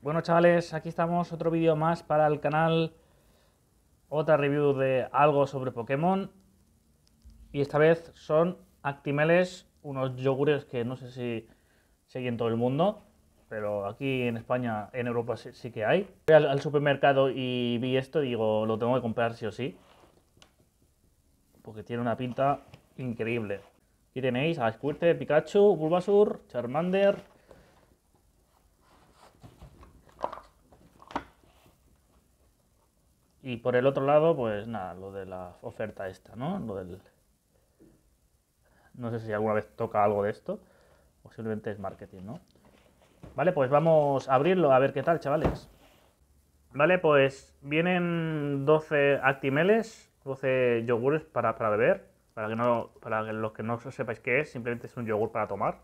Bueno chavales, aquí estamos, otro vídeo más para el canal, otra review de algo sobre Pokémon y esta vez son Actimeles, unos yogures que no sé si siguen todo el mundo, pero aquí en España, en Europa sí, que hay. Fui al, supermercado y vi esto y digo, lo tengo que comprar sí o sí, porque tiene una pinta increíble. Aquí tenéis a Squirtle, Pikachu, Bulbasur, Charmander, Y por el otro lado, pues nada, lo de la oferta esta, ¿no? Lo del... No sé si alguna vez toca algo de esto, o simplemente es marketing, ¿no? Vale, pues vamos a abrirlo a ver qué tal, chavales. Vale, pues vienen 12 actimeles, 12 yogures para, beber. Para, que no, para los que no sepáis qué es, simplemente es un yogur para tomar.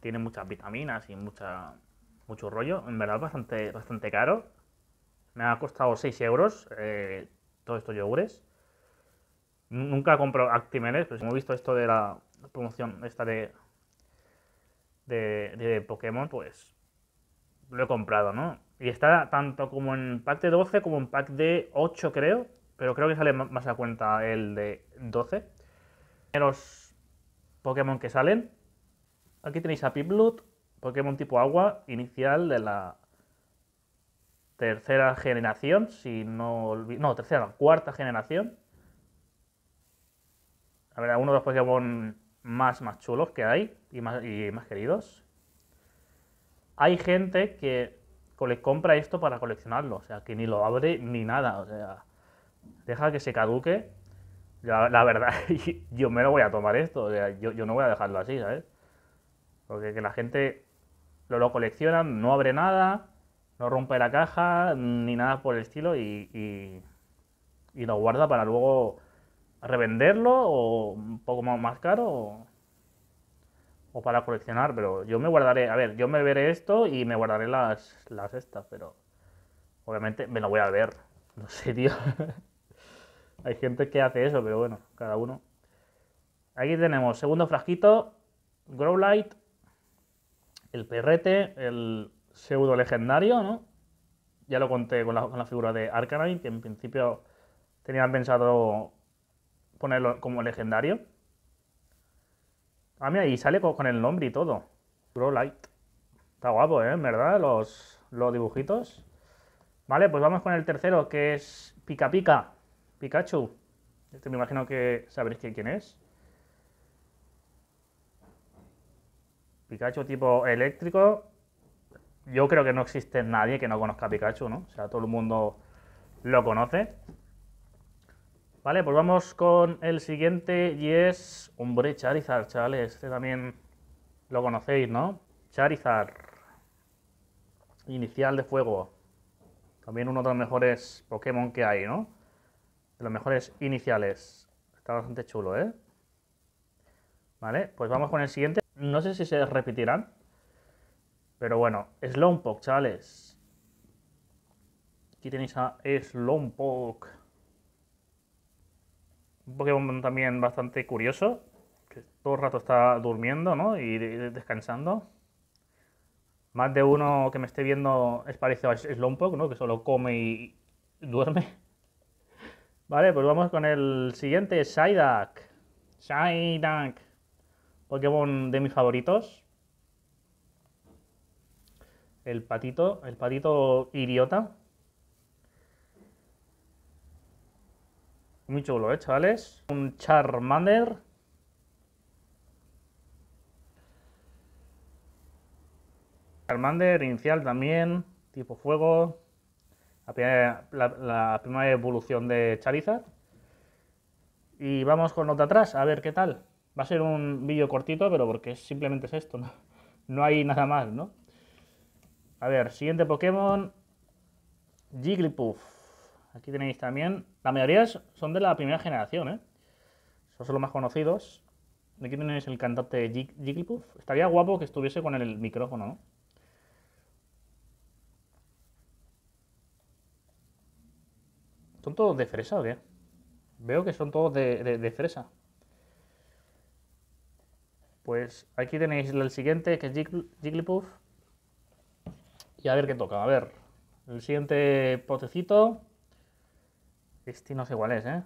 Tiene muchas vitaminas y mucha, mucho rollo. En verdad, bastante, bastante caro me ha costado 6 euros eh, todos estos yogures. Nunca compro Actimeles, pero si he visto esto de la promoción esta de, de, de Pokémon, pues lo he comprado, ¿no? Y está tanto como en pack de 12 como en pack de 8, creo. Pero creo que sale más a cuenta el de 12. Los Pokémon que salen. Aquí tenéis a Blood. Pokémon tipo agua, inicial de la tercera generación, si no no, tercera, cuarta generación. A ver, algunos de los Pokémon más, más chulos que hay y más, y más queridos. Hay gente que le compra esto para coleccionarlo, o sea, que ni lo abre ni nada, o sea, deja que se caduque. La, verdad, yo me lo voy a tomar esto, o sea, yo, yo, no voy a dejarlo así, ¿sabes? Porque que la gente lo, lo colecciona, no abre nada, no rompe la caja ni nada por el estilo y, y, lo guarda para luego revenderlo o un poco más, caro o, para coleccionar, pero yo me guardaré, a ver, yo me veré esto y me guardaré las, las estas, pero obviamente me lo voy a ver, no sé, tío. Hay gente que hace eso, pero bueno, cada uno. Aquí tenemos segundo frasquito, Growlite, el perrete, el pseudo legendario, ¿no? Ya lo conté con la, figura de Arcanine, que en principio tenían pensado ponerlo como legendario. Ah, mira, y sale con, el nombre y todo. Grow Light. Está guapo, ¿eh? ¿Verdad? Los, los dibujitos. Vale, pues vamos con el tercero, que es Pika Pika. Pikachu. Este me imagino que sabréis quién es. Pikachu tipo eléctrico, yo creo que no existe nadie que no conozca a Pikachu, ¿no? O sea, todo el mundo lo conoce. Vale, pues vamos con el siguiente y es... Hombre, Charizard, chavales. Este también lo conocéis, ¿no? Charizard. Inicial de fuego. También uno de los mejores Pokémon que hay, ¿no? De los mejores iniciales. Está bastante chulo, ¿eh? Vale, pues vamos con el siguiente. No sé si se repetirán, pero bueno, Slowpoke, chavales. Aquí tenéis a Slowpoke. Un Pokémon también bastante curioso, que todo el rato está durmiendo, ¿no? Y descansando. Más de uno que me esté viendo es parecido a Slowpoke, ¿no? Que solo come y duerme. Vale, pues vamos con el siguiente, Psyduck. Psyduck. Pokémon de mis favoritos el patito, el patito idiota. Muy chulo, ¿eh, chavales? Un Charmander. Charmander inicial también, tipo fuego. La primera, evolución de Charizard. Y vamos con otra atrás, a ver qué tal. Va a ser un vídeo cortito, pero porque simplemente es esto, ¿no? No hay nada más, ¿no? A ver, siguiente Pokémon. Jigglypuff. Aquí tenéis también. La mayoría son de la primera generación, ¿eh? son los más conocidos. Aquí tenéis el cantante Jigglypuff. Estaría guapo que estuviese con el micrófono, ¿no? ¿Son todos de fresa o Veo que son todos de, de fresa. Pues aquí tenéis el siguiente, que es Jigglypuff. Y a ver qué toca. A ver. El siguiente potecito. Este no sé cuál es, ¿eh?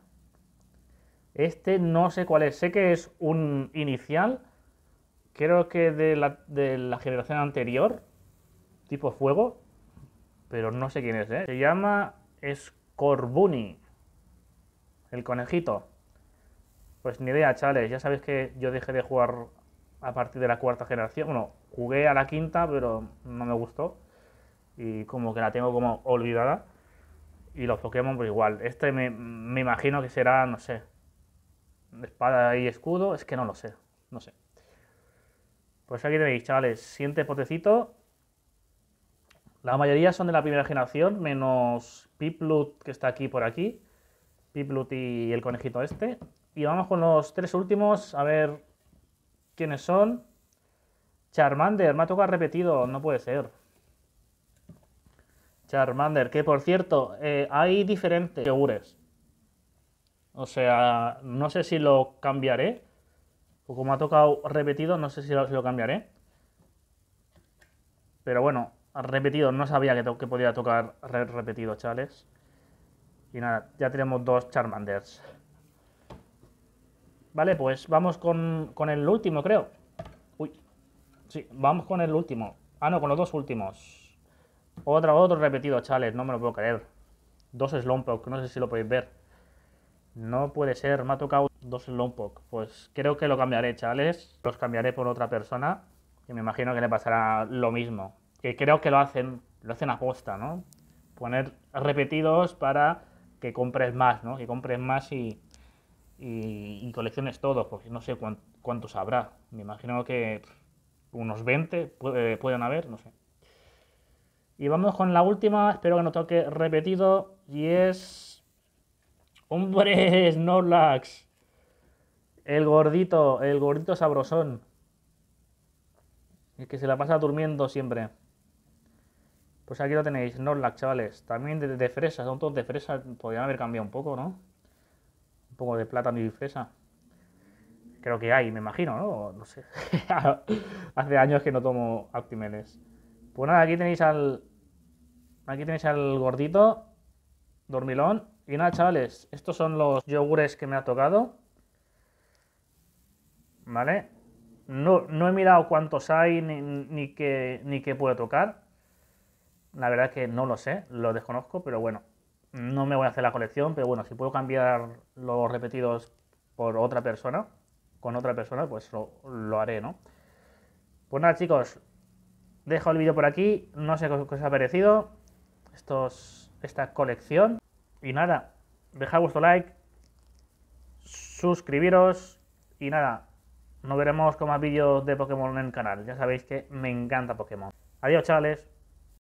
Este no sé cuál es. Sé que es un inicial. Creo que de la, generación anterior. Tipo fuego. Pero no sé quién es, ¿eh? Se llama Scorbunny. El conejito. Pues ni idea, chavales. Ya sabéis que yo dejé de jugar a partir de la cuarta generación. Bueno, jugué a la quinta, pero no me gustó y como que la tengo como olvidada. Y los Pokémon, pues igual. Este me, imagino que será, no sé, espada y escudo, es que no lo sé, no sé. Pues aquí tenéis, chavales, siguiente potecito. La mayoría son de la primera generación, menos Piplut, que está aquí por aquí. Piplut y el conejito este. Y vamos con los tres últimos, a ver quiénes son. Charmander, me ha tocado repetido, no puede ser. Charmander, que por cierto, eh, hay diferentes segures. O sea, no sé si lo cambiaré. O como ha tocado repetido, no sé si lo, cambiaré. Pero bueno, repetido, no sabía que, podía tocar repetido, chales. Y nada, ya tenemos dos Charmanders. Vale, pues vamos con, con el último, creo. Uy. Sí, vamos con el último. Ah, no, con los dos últimos. Otra, otro repetido, chales, no me lo puedo creer. Dos Slumpok no sé si lo podéis ver. No puede ser, me ha tocado dos Slumpok Pues creo que lo cambiaré, chales. Los cambiaré por otra persona. Que me imagino que le pasará lo mismo. Que creo que lo hacen, lo hacen a ¿no? Poner repetidos para que compres más, ¿no? Que compres más y, y, colecciones todos, porque no sé cuántos habrá. Me imagino que unos 20 pueden haber, no sé. Y vamos con la última, espero que no toque repetido, y es... ¡Hombre, Snorlax! El gordito, el gordito sabrosón. El que se la pasa durmiendo siempre. Pues aquí lo tenéis, Snorlax, chavales. También de, fresas, son todos de fresa, podrían haber cambiado un poco, ¿no? Un poco de plátano y fresa creo que hay, me imagino, ¿no? No sé. Hace años que no tomo Actimeles. Pues nada, aquí tenéis al, Aquí tenéis al gordito, dormilón. Y nada, chavales, estos son los yogures que me ha tocado. ¿Vale? No, no he mirado cuántos hay ni, ni, qué, puedo tocar. La verdad es que no lo sé, lo desconozco, pero bueno, no me voy a hacer la colección, pero bueno, si puedo cambiar los repetidos por otra persona, con otra persona, pues lo, lo haré, ¿no? Pues nada, chicos, dejo el vídeo por aquí, no sé qué os ha parecido, esta colección. Y nada, dejad vuestro like, suscribiros y nada, nos veremos con más vídeos de Pokémon en el canal. Ya sabéis que me encanta Pokémon. Adiós, chavales.